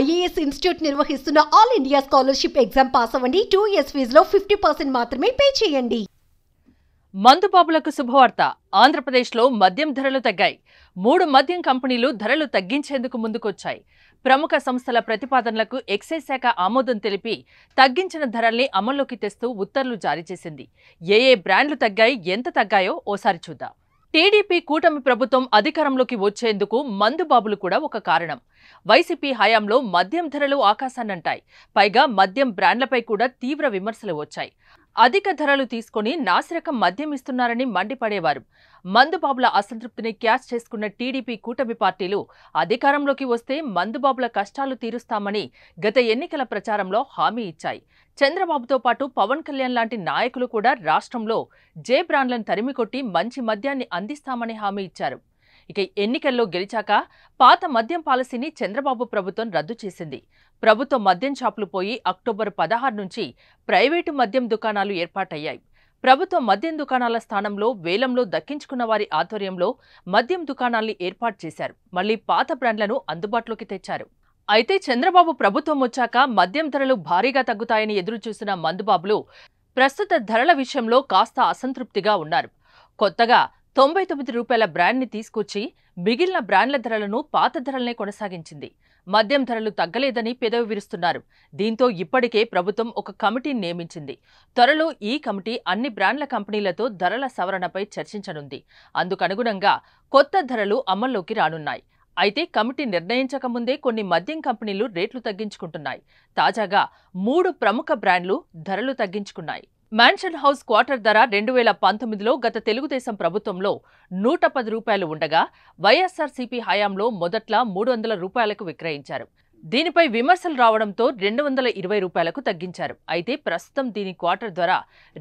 IAS institute నిర్వహిస్తున్న all India scholarship exam pass అవ్వండి two years ఫీజులో ఫిఫ్టీ పర్సెంట్ మాత్రమే పే చేయండి మందుబాబులకు శుభవార్త ఆంధ్రప్రదేశ్లో మద్యం ధరలు తగ్గాయి మూడు మద్యం కంపెనీలు ధరలు తగ్గించేందుకు ముందుకొచ్చాయి ప్రముఖ సంస్థల ప్రతిపాదనలకు ఎక్సైజ్ శాఖ ఆమోదం తెలిపి తగ్గించిన ధరల్ని అమల్లోకి తెస్తూ ఉత్తర్వులు జారీ చేసింది ఏ ఏ బ్రాండ్లు తగ్గాయి ఎంత తగ్గాయో ఓసారి చూద్దాం టీడీపీ కూటమి ప్రభుత్వం అధికారంలోకి వచ్చేందుకు మందుబాబులు కూడా ఒక కారణం వైసీపీ హయాంలో మద్యం ధరలు ఆకాశాన్నంటాయి పైగా మద్యం బ్రాండ్లపై కూడా తీవ్ర విమర్శలు వచ్చాయి అధిక ధరలు తీసుకుని నాసిరకం మద్యం ఇస్తున్నారని మండిపడేవారు మందుబాబుల అసంతృప్తిని క్యాచ్ చేసుకున్న టీడీపీ కూటమి పార్టీలు అధికారంలోకి వస్తే మందుబాబుల కష్టాలు తీరుస్తామని గత ఎన్నికల ప్రచారంలో హామీ ఇచ్చాయి చంద్రబాబుతో పాటు పవన్ కళ్యాణ్ లాంటి నాయకులు కూడా రాష్ట్రంలో జే బ్రాండ్లను తరిమికొట్టి మంచి మద్యాన్ని అందిస్తామని హామీ ఇచ్చారు ఇక ఎన్నికల్లో గెలిచాక పాత మద్యం పాలసీని చంద్రబాబు ప్రభుత్వం రద్దు చేసింది ప్రభుత్వ మద్యం షాపులు పోయి అక్టోబర్ పదహారు నుంచి ప్రైవేటు మద్యం దుకాణాలు ఏర్పాటయ్యాయి ప్రభుత్వ మద్యం దుకాణాల స్థానంలో వేలంలో దక్కించుకున్న వారి ఆధ్వర్యంలో మద్యం దుకాణాల్ని ఏర్పాటు చేశారు మళ్లీ పాత బ్రాండ్లను అందుబాటులోకి తెచ్చారు అయితే చంద్రబాబు ప్రభుత్వం వచ్చాక మద్యం ధరలు భారీగా తగ్గుతాయని ఎదురుచూసిన మందుబాబులు ప్రస్తుత ధరల విషయంలో కాస్త అసంతృప్తిగా ఉన్నారు కొత్తగా తొంభై తొమ్మిది రూపాయల బ్రాండ్ని తీసుకొచ్చి మిగిలిన బ్రాండ్ల ధరలను పాత ధరలనే కొనసాగించింది మద్యం ధరలు తగ్గలేదని పెదవి విరుస్తున్నారు దీంతో ఇప్పటికే ప్రభుత్వం ఒక కమిటీని నియమించింది త్వరలో ఈ కమిటీ అన్ని బ్రాండ్ల కంపెనీలతో ధరల సవరణపై చర్చించనుంది అందుకనుగుణంగా కొత్త ధరలు అమల్లోకి రానున్నాయి అయితే కమిటీ నిర్ణయించకముందే కొన్ని మద్యం కంపెనీలు రేట్లు తగ్గించుకుంటున్నాయి తాజాగా మూడు ప్రముఖ బ్రాండ్లు ధరలు తగ్గించుకున్నాయి మ్యాన్షన్ హౌస్ క్వార్టర్ ధర రెండు వేల పంతొమ్మిదిలో గత తెలుగుదేశం ప్రభుత్వంలో నూట పది రూపాయలు ఉండగా వైఎస్ఆర్సీపీ హయాంలో మొదట్ల మూడు వందల రూపాయలకు విక్రయించారు దీనిపై విమర్శలు రావడంతో రెండు వందల ఇరవై రూపాయలకు తగ్గించారు అయితే ప్రస్తుతం దీని క్వార్టర్ ధర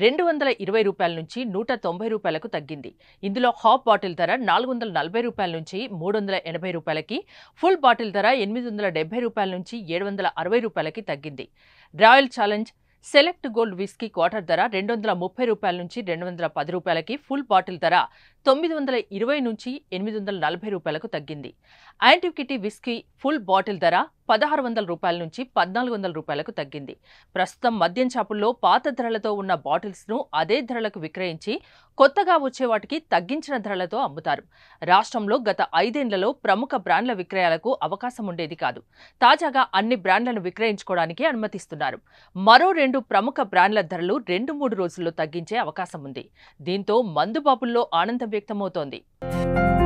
రెండు వందల ఇరవై రూపాయల నుంచి నూట తొంభై రూపాయలకు తగ్గింది ఇందులో హాఫ్ బాటిల్ ధర నాలుగు వందల నలభై రూపాయల నుంచి మూడు వందల ఎనభై రూపాయలకి ఫుల్ బాటిల్ ధర ఎనిమిది వందల డెబ్బై రూపాయల నుంచి ఏడు వందల అరవై రూపాయలకి తగ్గింది royal challenge select gold whisky quarter ధర రెండు వందల ముప్పై రూపాయల నుంచి రెండు వందల పది రూపాయలకి ఫుల్ బాటిల్ ధర తొమ్మిది వందల ఇరవై నుంచి ఎనిమిది వందల నలభై రూపాయలకు తగ్గింది యాంటిక్విటీ విస్కీ ఫుల్ బాటిల్ ధర పదహారు వందల రూపాయల నుంచి పద్నాలుగు వందల రూపాయలకు తగ్గింది ప్రస్తుతం మద్యం చాపుల్లో పాత ధరలతో ఉన్న బాటిల్స్ను అదే ధరలకు విక్రయించి కొత్తగా వచ్చేవాటికి తగ్గించిన ధరలతో అమ్ముతారు రాష్ట్రంలో గత ఐదేళ్లలో ప్రముఖ బ్రాండ్ల విక్రయాలకు అవకాశం ఉండేది కాదు తాజాగా అన్ని బ్రాండ్లను విక్రయించుకోవడానికి అనుమతిస్తున్నారు మరో రెండు ప్రముఖ బ్రాండ్ల ధరలు రెండు మూడు రోజుల్లో తగ్గించే అవకాశం ఉంది దీంతో మందుబాబుల్లో ఆనందం వ్యక్తమవుతోంది